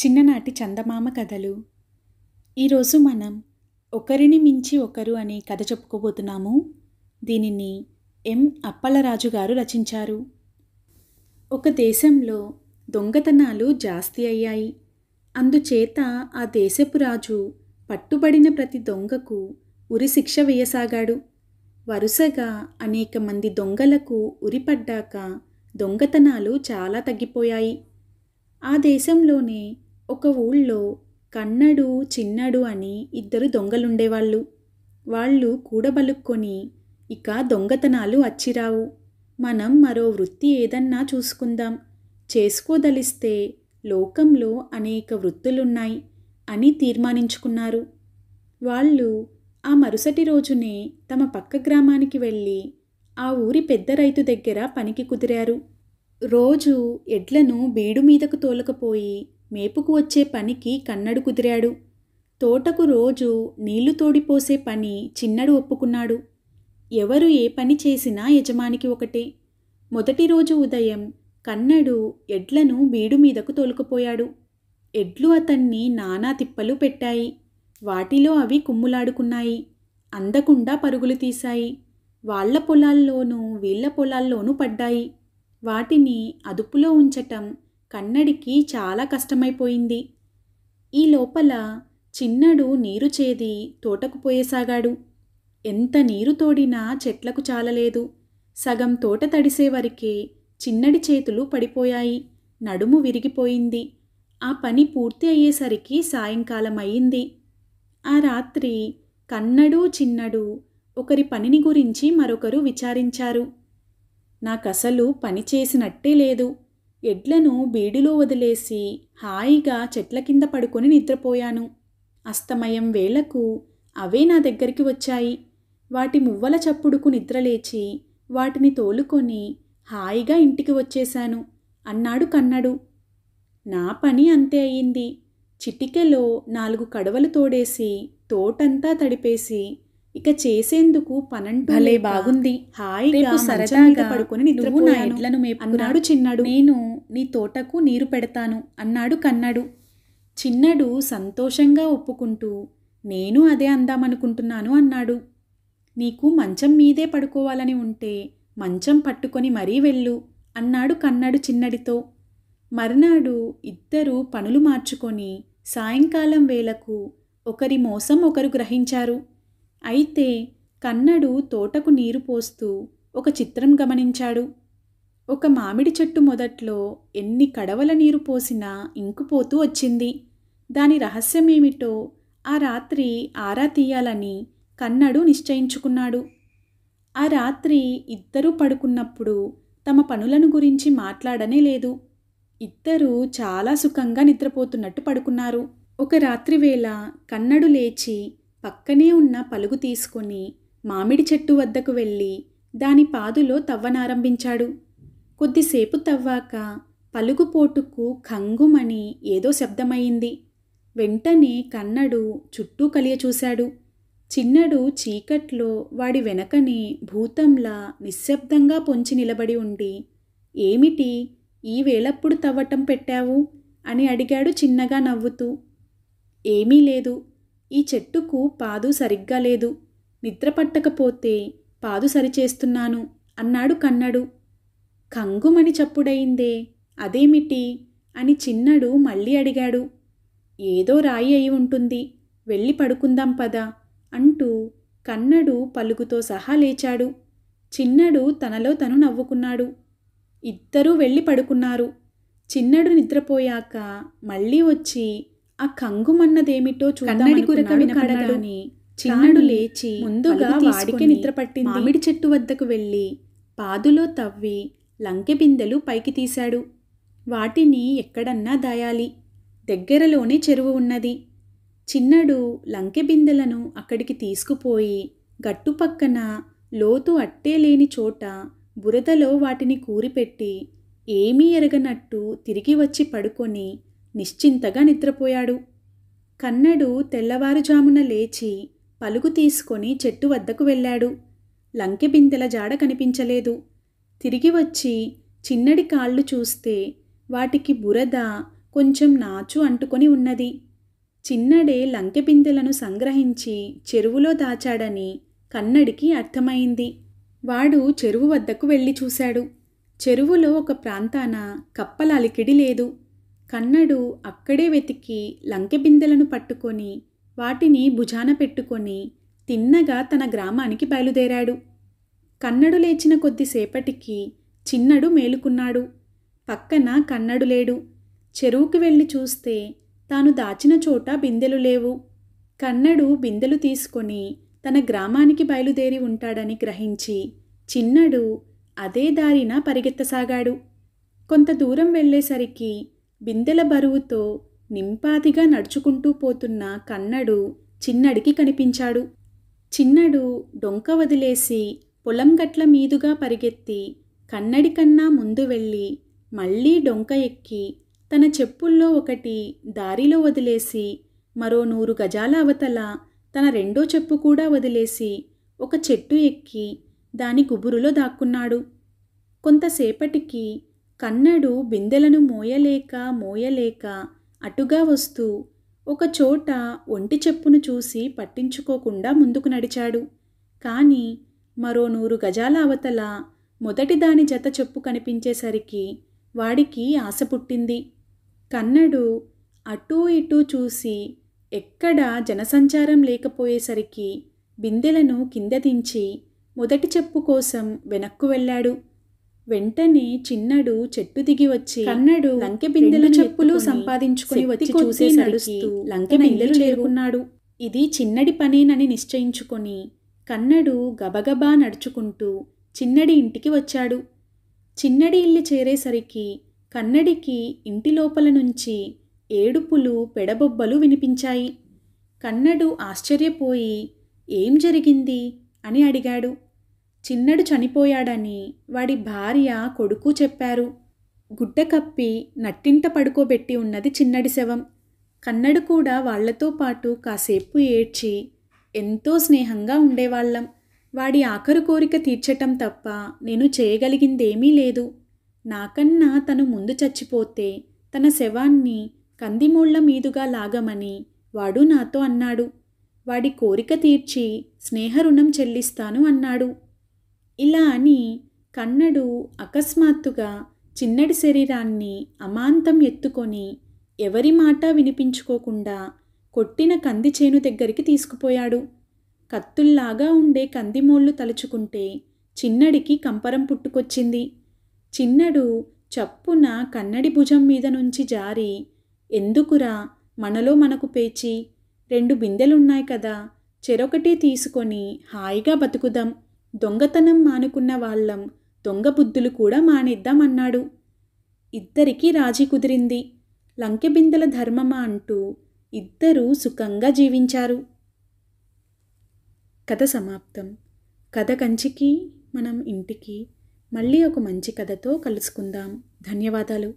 చిన్ననాటి చందమామ కథలు ఈరోజు మనం ఒకరిని మించి ఒకరు అనే కథ చెప్పుకోబోతున్నాము దీనిని ఎం అప్పలరాజు గారు రచించారు ఒక దేశంలో దొంగతనాలు జాస్తి అయ్యాయి అందుచేత ఆ దేశపు రాజు పట్టుబడిన ప్రతి దొంగకు ఉరిశిక్ష వేయసాగాడు వరుసగా అనేక మంది దొంగలకు ఉరిపడ్డాక దొంగతనాలు చాలా తగ్గిపోయాయి ఆ దేశంలోనే ఒక ఊళ్ళో కన్నడు చిన్నడు అని ఇద్దరు దొంగలుండేవాళ్ళు వాళ్ళు కూడబలుక్కొని ఇక దొంగతనాలు అచ్చిరావు మనం మరో వృత్తి ఏదన్నా చూసుకుందాం చేసుకోదలిస్తే లోకంలో అనేక వృత్తులున్నాయి అని తీర్మానించుకున్నారు వాళ్ళు ఆ మరుసటి రోజునే తమ పక్క గ్రామానికి వెళ్ళి ఆ ఊరి పెద్ద రైతు దగ్గర పనికి కుదిరారు రోజు ఎడ్లను బీడు మీదకు తోలకపోయి మేపుకు వచ్చే పనికి కన్నడు కుదిరాడు తోటకు రోజు నీళ్లు తోడిపోసే పని చిన్నడు ఒప్పుకున్నాడు ఎవరు ఏ పని చేసినా యజమానికి ఒకటే మొదటి రోజు ఉదయం కన్నడు ఎడ్లను బీడు మీదకు తోలుకుపోయాడు ఎడ్లు అతన్ని నానా తిప్పలు పెట్టాయి వాటిలో అవి కుమ్ములాడుకున్నాయి అందకుండా పరుగులు తీశాయి వాళ్ల పొలాల్లోనూ వీళ్ల పొలాల్లోనూ పడ్డాయి వాటిని అదుపులో ఉంచటం కన్నడికి చాలా కష్టమైపోయింది ఈ లోపల చిన్నడు నీరు చేది తోటకు పోయేసాగాడు ఎంత నీరు తోడినా చెట్లకు చాలలేదు సగం తోట తడిసే వరకే చిన్నడి చేతులు పడిపోయాయి నడుము విరిగిపోయింది ఆ పని పూర్తి అయ్యేసరికి సాయంకాలం అయింది ఆ రాత్రి కన్నడు చిన్నడు ఒకరి పనిని గురించి మరొకరు విచారించారు నాకసలు పని చేసినట్టే లేదు ఎడ్లను బీడులో వదిలేసి హాయిగా చెట్ల కింద పడుకొని నిద్రపోయాను అస్తమయం వేళకు అవే నా దగ్గరికి వచ్చాయి వాటి మువ్వల చప్పుడుకు నిద్రలేచి వాటిని తోలుకొని హాయిగా ఇంటికి వచ్చేశాను అన్నాడు కన్నడు నా పని అంతే అయింది చిటికెలో నాలుగు కడవలు తోడేసి తోటంతా తడిపేసి ఇక చేసేందుకు పనంటూ భలే బాగుంది హాయిగా సరదాగా పడుకొని నా ఎడ్లను అన్నాడు చిన్నాడు నేను నీ తోటకు నీరు పెడతాను అన్నాడు కన్నాడు చిన్నడు సంతోషంగా ఒప్పుకుంటూ నేను అదే అందామనుకుంటున్నాను అన్నాడు నీకు మంచం మీదే పడుకోవాలని ఉంటే మంచం పట్టుకొని మరీ వెళ్ళు అన్నాడు కన్నాడు చిన్నడితో మర్నాడు ఇద్దరూ పనులు మార్చుకొని సాయంకాలం వేళకు ఒకరి మోసం ఒకరు గ్రహించారు అయితే కన్నడు తోటకు నీరు పోస్తూ ఒక చిత్రం గమనించాడు ఒక మామిడి చెట్టు మొదట్లో ఎన్ని కడవల నీరు పోసినా ఇంకుపోతూ వచ్చింది దాని రహస్యమేమిటో ఆ రాత్రి ఆరా తీయాలని కన్నడు నిశ్చయించుకున్నాడు ఆ రాత్రి ఇద్దరూ పడుకున్నప్పుడు తమ పనులను గురించి మాట్లాడనే లేదు ఇద్దరూ చాలా సుఖంగా నిద్రపోతున్నట్టు పడుకున్నారు ఒక రాత్రివేళ కన్నడు లేచి పక్కనే ఉన్న పలుగు తీసుకుని మామిడి చెట్టు వద్దకు వెళ్ళి దాని పాదులో తవ్వనారంభించాడు కొద్దిసేపు తవ్వాక పలుగుపోటుకు ఖంగుమని ఏదో శబ్దమయ్యింది వెంటనే కన్నడు చుట్టూ కలియచూశాడు చిన్నడు చీకట్లో వాడి వెనకనే భూతంలా నిశ్శబ్దంగా పొంచి నిలబడి ఉండి ఏమిటి ఈ వేళప్పుడు తవ్వటం పెట్టావు అని అడిగాడు చిన్నగా నవ్వుతూ ఏమీ లేదు ఈ చెట్టుకు పాదు సరిగ్గా లేదు నిద్రపట్టకపోతే పాదు సరిచేస్తున్నాను అన్నాడు కన్నడు కంగుమని చప్పుడయిందే అదేమిటి అని చిన్నడు మళ్ళీ అడిగాడు ఏదో రాయి అయి ఉంటుంది వెళ్ళి పడుకుందాం పద అంటూ కన్నడు పలుకుతో సహా లేచాడు చిన్నడు తనలో తను నవ్వుకున్నాడు ఇద్దరూ వెళ్ళి పడుకున్నారు చిన్నడు నిద్రపోయాక మళ్ళీ వచ్చి ఆ కంగుమన్నదేమిటో చూడడానికి గురక వినపడగాని చిన్నడు లేచి ముందుగా వాడికి నిద్ర పట్టింది మామిడి చెట్టు వద్దకు వెళ్ళి పాదులో తవ్వి లంకె బిందెలు పైకి తీశాడు వాటిని ఎక్కడన్నా దాయాలి దగ్గరలోనే చెరువు ఉన్నది చిన్నడు లంకె బిందెలను అక్కడికి తీసుకుపోయి గట్టుపక్కన లోతు అట్టే లేని చోట బురదలో వాటిని కూరిపెట్టి ఏమీ ఎరగనట్టు తిరిగి వచ్చి పడుకొని నిశ్చింతగా నిద్రపోయాడు కన్నడు తెల్లవారుజామున లేచి పలుకు తీసుకొని చెట్టు వద్దకు వెళ్ళాడు లంకెబిందెల జాడ కనిపించలేదు తిరిగి వచ్చి చిన్నడి కాళ్ళు చూస్తే వాటికి బురద కొంచెం నాచు అంటుకొని ఉన్నది చిన్నడే లంకెబిందెలను సంగ్రహించి చెరువులో దాచాడని కన్నడికి అర్థమైంది వాడు చెరువు వద్దకు వెళ్ళి చూశాడు చెరువులో ఒక ప్రాంతాన కప్పల అలికిడి లేదు కన్నడు అక్కడే వెతికి లంకెబిందెలను పట్టుకొని వాటిని భుజాన పెట్టుకొని తిన్నగా తన గ్రామానికి బయలుదేరాడు కన్నడు లేచిన కొద్దిసేపటికి చిన్నడు మేలుకున్నాడు పక్కన కన్నడు లేడు చెరువుకి వెళ్ళి చూస్తే తాను దాచిన చోట బిందెలు లేవు కన్నడు బిందెలు తీసుకొని తన గ్రామానికి బయలుదేరి ఉంటాడని గ్రహించి చిన్నడు అదే దారిన పరిగెత్తసాగాడు కొంత దూరం వెళ్ళేసరికి బిందెల బరువుతో నింపాదిగా నడుచుకుంటూ పోతున్న కన్నడు చిన్నడికి కనిపించాడు చిన్నడు డొంక వదిలేసి పొలం గట్ల మీదుగా పరిగెత్తి కన్నడి కన్నా ముందు వెళ్ళి మళ్ళీ డొంక ఎక్కి తన చెప్పుల్లో ఒకటి దారిలో వదిలేసి మరో నూరు గజాల అవతల తన రెండో చెప్పు కూడా వదిలేసి ఒక చెట్టు ఎక్కి దాని గుబురులో దాక్కున్నాడు కొంతసేపటికి కన్నడు బిందెలను మోయలేక మోయలేక అటుగా వస్తూ ఒకచోట ఒంటి చెప్పును చూసి పట్టించుకోకుండా ముందుకు నడిచాడు కానీ మరో నూరు గజాల అవతల మొదటిదాని జత చెప్పు కనిపించేసరికి వాడికి ఆశ పుట్టింది కన్నడు అటూ ఇటూ చూసి ఎక్కడా జనసంచారం లేకపోయేసరికి బిందెలను కిందదించి దించి మొదటి చెప్పు కోసం వెనక్కు వెళ్ళాడు వెంటనే చిన్నడు చెట్టు దిగి వచ్చి కన్నడు లంకె బిందెల చెప్పులు సంపాదించుకుని వచ్చి చూసి నడుస్తూ లంకె బిందెలు చేరుకున్నాడు ఇది చిన్నడి పనేనని నిశ్చయించుకొని కన్నడు గబగబా నడుచుకుంటూ చిన్నడి ఇంటికి వచ్చాడు చిన్నడి ఇల్లు చేరేసరికి కన్నడికి ఇంటి లోపల నుంచి ఏడుపులు పెడబొబ్బలు వినిపించాయి కన్నడు ఆశ్చర్యపోయి ఏం జరిగింది అని అడిగాడు చిన్నడు చనిపోయాడని వాడి భార్య కొడుకు చెప్పారు గుడ్డ కప్పి నట్టింట పడుకోబెట్టి ఉన్నది చిన్నడి శవం కన్నడు కూడా వాళ్లతో పాటు కాసేపు ఏడ్చి ఎంతో స్నేహంగా ఉండేవాళ్ళం వాడి ఆఖరు కోరిక తీర్చటం తప్ప నేను చేయగలిగిందేమీ లేదు నాకన్నా తను ముందు చచ్చిపోతే తన శవాన్ని కందిమూళ్ల మీదుగా లాగమని వాడు నాతో అన్నాడు వాడి కోరిక తీర్చి స్నేహరుణం చెల్లిస్తాను అన్నాడు ఇలా అని కన్నడు అకస్మాత్తుగా చిన్నడి శరీరాన్ని అమాంతం ఎత్తుకొని ఎవరి మాట వినిపించుకోకుండా కొట్టిన కంది చేను దగ్గరికి తీసుకుపోయాడు కత్తుల్లాగా ఉండే కందిమోళ్ళు తలుచుకుంటే చిన్నడికి కంపరం పుట్టుకొచ్చింది చిన్నడు చప్పున కన్నడి భుజం మీద నుంచి జారి ఎందుకురా మనలో మనకు పేచి రెండు బిందెలున్నాయి కదా చెరొకటి తీసుకొని హాయిగా బతుకుదాం దొంగతనం మానుకున్న వాళ్ళం దొంగ బుద్ధులు కూడా మానేద్దామన్నాడు ఇద్దరికీ రాజీ కుదిరింది లంకెబిందెల ధర్మమా అంటూ ఇద్దరూ సుఖంగా జీవించారు కథ సమాప్తం కథ కంచికి మనం ఇంటికి మళ్ళీ ఒక మంచి కథతో కలుసుకుందాం ధన్యవాదాలు